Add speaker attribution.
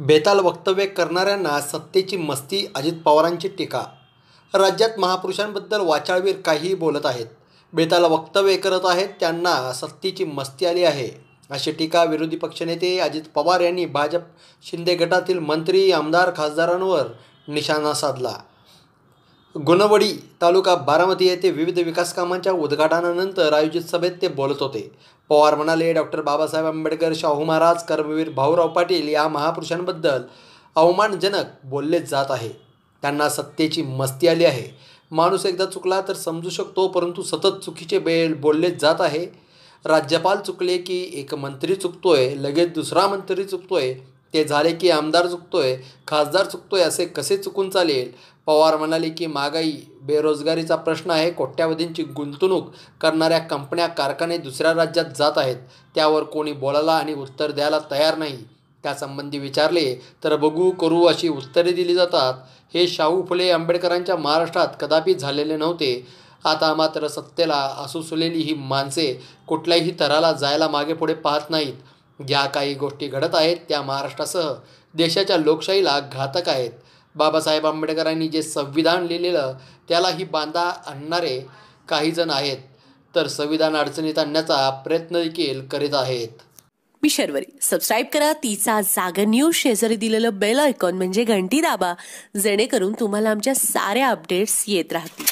Speaker 1: बेताल वक्तव्य करणाऱ्यांना सत्तेची मस्ती अजित पवारांची टीका राज्यात महापुरुषांबद्दल वाचाळवीर काहीही बोलत आहेत बेताल वक्तव्य करत आहेत त्यांना सत्तेची मस्ती आली आहे अशी टीका विरोधी पक्षनेते अजित पवार यांनी भाजप शिंदे गटातील मंत्री आमदार खासदारांवर निशाणा साधला गुणवडी तालुका बारामती येथे विविध विकास कामांच्या उद्घाटनानंतर आयोजित सभेत ते बोलत होते पवार म्हणाले डॉक्टर बाबासाहेब आंबेडकर शाहू महाराज कर्मवीर भाऊराव पाटील या महापुरुषांबद्दल अवमानजनक बोलले जात आहे त्यांना सत्तेची मस्ती आली आहे माणूस एकदा चुकला तर समजू शकतो परंतु सतत चुकीचे बेल बोलले जात आहे राज्यपाल चुकले की एक मंत्री चुकतोय लगेच दुसरा मंत्री चुकतोय ते झाले की आमदार चुकतोय खासदार चुकतोय असे कसे चुकून चालेल पवार म्हणाले की महागाई बेरोजगारीचा प्रश्न आहे कोट्यावधींची गुंतवणूक करणाऱ्या कंपन्या कारखाने दुसऱ्या राज्यात जात आहेत त्यावर कोणी बोलायला आणि उत्तर द्यायला तयार नाही त्यासंबंधी विचारले तर बघू करू अशी उत्तरे दिली जातात हे शाहू फुले आंबेडकरांच्या महाराष्ट्रात कदापि झालेले नव्हते आता मात्र सत्तेला असुसलेली ही माणसे कुठल्याही थराला जायला मागे पुढे पाहत नाहीत ज्या काही गोष्टी घडत आहेत त्या महाराष्ट्रासह देशाच्या लोकशाहीला घातक आहेत बाबासाहेब आंबेडकरांनी जे संविधान लिहिलेलं त्यालाही बांधा आणणारे काही जण आहेत तर संविधान अडचणीत आणण्याचा प्रयत्न देखील करीत आहेत
Speaker 2: मी शर्वरी सबस्क्राईब करा तिचा जागर न्यूज शेजारी दिलेलं बेल आयकॉन म्हणजे घंटी दाबा जेणेकरून तुम्हाला आमच्या साऱ्या अपडेट्स येत राहतील